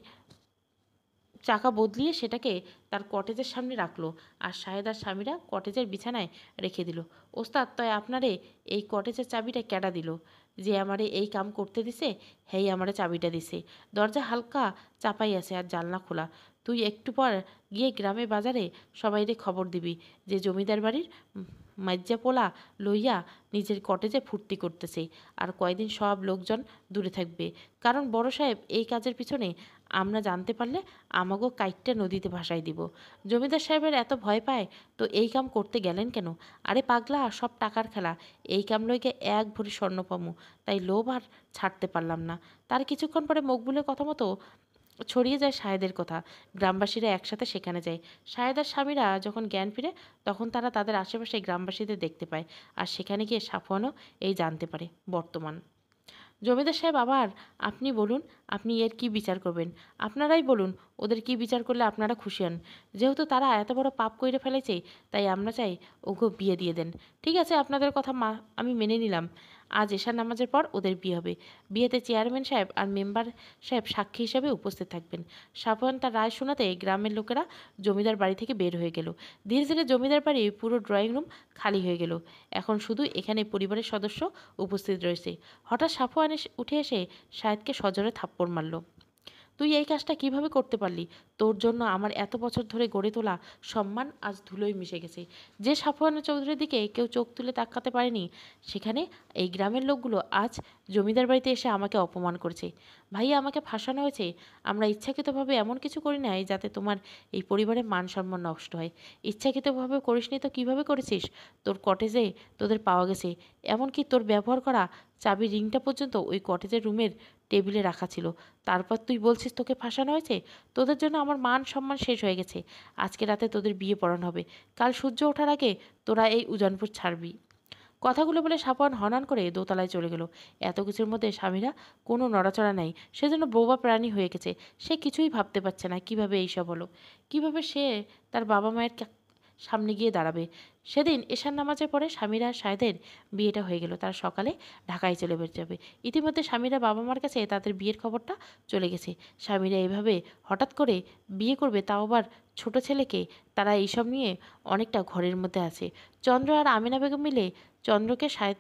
Speaker 1: চাকা বদলিয়ে সেটাকে তার কটেজের সামনে রাখলো আর সাহেদ আর স্বামীরা কটেজের বিছানায় রেখে দিল ওস্তাদ তয় আপনারে এই কটেজের চাবিটা কেটা দিল যে আমারে এই কাম করতে দিছে হেই আমারে চাবিটা দিছে দরজা হালকা চাপাই আছে আর জানলা খোলা তুই একটু পর গিয়ে গ্রামে বাজারে সবাইরে খবর দিবি যে জমিদার বাড়ির মাজ্জা পোলা লইয়া নিজের কটেজে ফুর্তি করতেছে আর কয়দিন সব লোকজন দূরে থাকবে কারণ বড় সাহেব এই কাজের পিছনে আমরা জানতে পারলে আমাকেও কাইটটা নদীতে ভাসাই দিব জমিদার সাহেবের এত ভয় পায় তো এই কাম করতে গেলেন কেন আরে পাগলা সব টাকার খেলা এই কাম লইকে এক ভরি স্বর্ণ পামু তাই লোভ আর ছাড়তে পারলাম না তার কিছুক্ষণ পরে মকবুলের কথা মতো ছড়িয়ে যায় সাহেদের কথা গ্রামবাসীরা একসাথে সেখানে যায় সাহেদার স্বামীরা যখন জ্ঞান ফিরে তখন তারা তাদের আশেপাশে গ্রামবাসীদের দেখতে পায় আর সেখানে গিয়ে সাফওয়ানও এই জানতে পারে বর্তমান জমিদার সাহেব আবার আপনি বলুন আপনি এর কি বিচার করবেন আপনারাই বলুন ওদের কি বিচার করলে আপনারা খুশি হন যেহেতু তারা এত বড় পাপ করে ফেলেছে তাই আমরা চাই ওকে বিয়ে দিয়ে দেন ঠিক আছে আপনাদের কথা মা আমি মেনে নিলাম আজ এশা নামাজের পর ওদের বিয়ে হবে বিয়েতে চেয়ারম্যান সাহেব আর মেম্বার সাহেব সাক্ষী হিসেবে উপস্থিত থাকবেন সাফওয়ান তার রায় শোনাতে গ্রামের লোকেরা জমিদার বাড়ি থেকে বের হয়ে গেল ধীরে ধীরে জমিদার বাড়ির পুরো ড্রয়িং রুম খালি হয়ে গেল এখন শুধু এখানে পরিবারের সদস্য উপস্থিত রয়েছে হঠাৎ সাফওয়ান উঠে এসে শাহেদকে সজোরে থাপ্পড় মারল তুই এই কাজটা কিভাবে করতে পারলি তোর জন্য আমার এত বছর ধরে গড়ে তোলা সম্মান আজ ধুলোয় মিশে গেছে যে সাফওয়ানা চৌধুরীর দিকে কেউ চোখ তুলে তাকাতে পারেনি সেখানে এই গ্রামের লোকগুলো আজ জমিদার বাড়িতে এসে আমাকে অপমান করেছে ভাইয়া আমাকে ফাঁসানো হয়েছে আমরা ইচ্ছাকৃতভাবে এমন কিছু করি নাই যাতে তোমার এই পরিবারের মান সম্মান নষ্ট হয় ইচ্ছাকৃতভাবে করিসনি তো কীভাবে করেছিস তোর কটেজে তোদের পাওয়া গেছে এমনকি তোর ব্যবহার করা চাবি রিংটা পর্যন্ত ওই কটেজের রুমের টেবিলে রাখা ছিল তারপর তুই বলছিস তোকে ফাঁসানো হয়েছে তোদের জন্য আমার মান সম্মান শেষ হয়ে গেছে আজকে রাতে তোদের বিয়ে পড়ানো হবে কাল সূর্য ওঠার আগে তোরা এই উজানপুর ছাড়বি কথাগুলো বলে সাপোয়ান হনান করে দোতলায় চলে গেল এত কিছুর মধ্যে স্বামীরা কোনো নড়াচড়া নাই সেজন্য বৌবা প্রাণী হয়ে গেছে সে কিছুই ভাবতে পারছে না কিভাবে এইসব হলো কিভাবে সে তার বাবা মায়ের সামনে গিয়ে দাঁড়াবে সেদিন এশার নামাজের পরে স্বামীরা সাহেদের বিয়েটা হয়ে গেল তারা সকালে ঢাকায় চলে যাবে ইতিমধ্যে স্বামীরা বাবা মার কাছে তাদের বিয়ের খবরটা চলে গেছে স্বামীরা এভাবে হঠাৎ করে বিয়ে করবে তাও আবার ছোটো ছেলেকে তারা এইসব নিয়ে অনেকটা ঘরের মধ্যে আছে চন্দ্র আর আমিনা বেগম মিলে চন্দ্রকে সাহেদ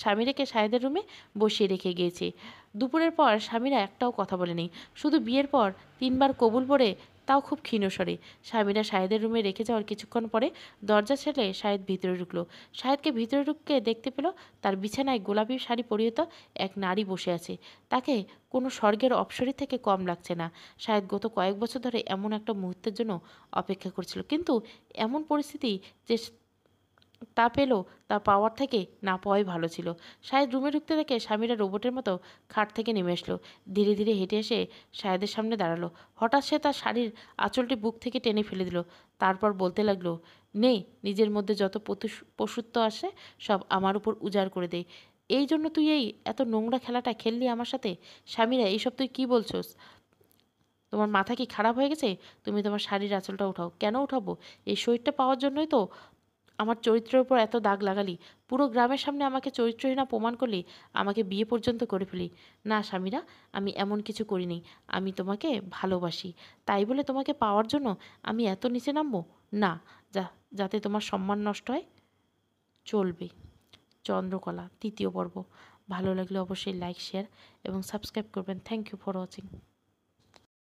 Speaker 1: স্বামীরাকে সাহেদের রুমে বসিয়ে রেখে গিয়েছে দুপুরের পর স্বামীরা একটাও কথা বলেনি শুধু বিয়ের পর তিনবার কবুল পরে তাও খুব ক্ষীণস্বরে স্বামীরা সাহেদের রুমে রেখে যাওয়ার কিছুক্ষণ পরে দরজা ছেলে সাহেদ ভিতরে ঢুকলো সাহেদকে ভিতরে ঢুককে দেখতে পেল তার বিছানায় গোলাপি শাড়ি পরিহিত এক নারী বসে আছে তাকে কোনো স্বর্গের অপসরী থেকে কম লাগছে না সাহেদ গত কয়েক বছর ধরে এমন একটা মুহূর্তের জন্য অপেক্ষা করছিল কিন্তু এমন পরিস্থিতি যে তা পেল তা পাওয়ার থেকে না পাওয়াই ভালো ছিল সাহেদ রুমে ঢুকতে দেখে স্বামীরা রোবটের মতো খাট থেকে নেমে আসলো ধীরে ধীরে হেঁটে এসে সাহেদের সামনে দাঁড়ালো হঠাৎ সে তার শাড়ির আঁচলটি বুক থেকে টেনে ফেলে দিল তারপর বলতে লাগলো নেই নিজের মধ্যে যত পশুত্ব আসে সব আমার উপর উজাড় করে দেয় এই জন্য তুই এই এত নোংরা খেলাটা খেললি আমার সাথে স্বামীরা এইসব তুই কি বলছোস তোমার মাথা কি খারাপ হয়ে গেছে তুমি তোমার শাড়ির আঁচলটা উঠাও কেন উঠাবো এই শরীরটা পাওয়ার জন্যই তো আমার চরিত্রের উপর এত দাগ লাগালি পুরো গ্রামের সামনে আমাকে চরিত্রহীনা প্রমাণ করলি আমাকে বিয়ে পর্যন্ত করে ফেলি না স্বামীরা আমি এমন কিছু করিনি আমি তোমাকে ভালোবাসি তাই বলে তোমাকে পাওয়ার জন্য আমি এত নিচে নামবো না যা যাতে তোমার সম্মান নষ্ট হয় চলবে চন্দ্রকলা তৃতীয় পর্ব ভালো লাগলে অবশ্যই লাইক শেয়ার এবং সাবস্ক্রাইব করবেন থ্যাংক ইউ ফর ওয়াচিং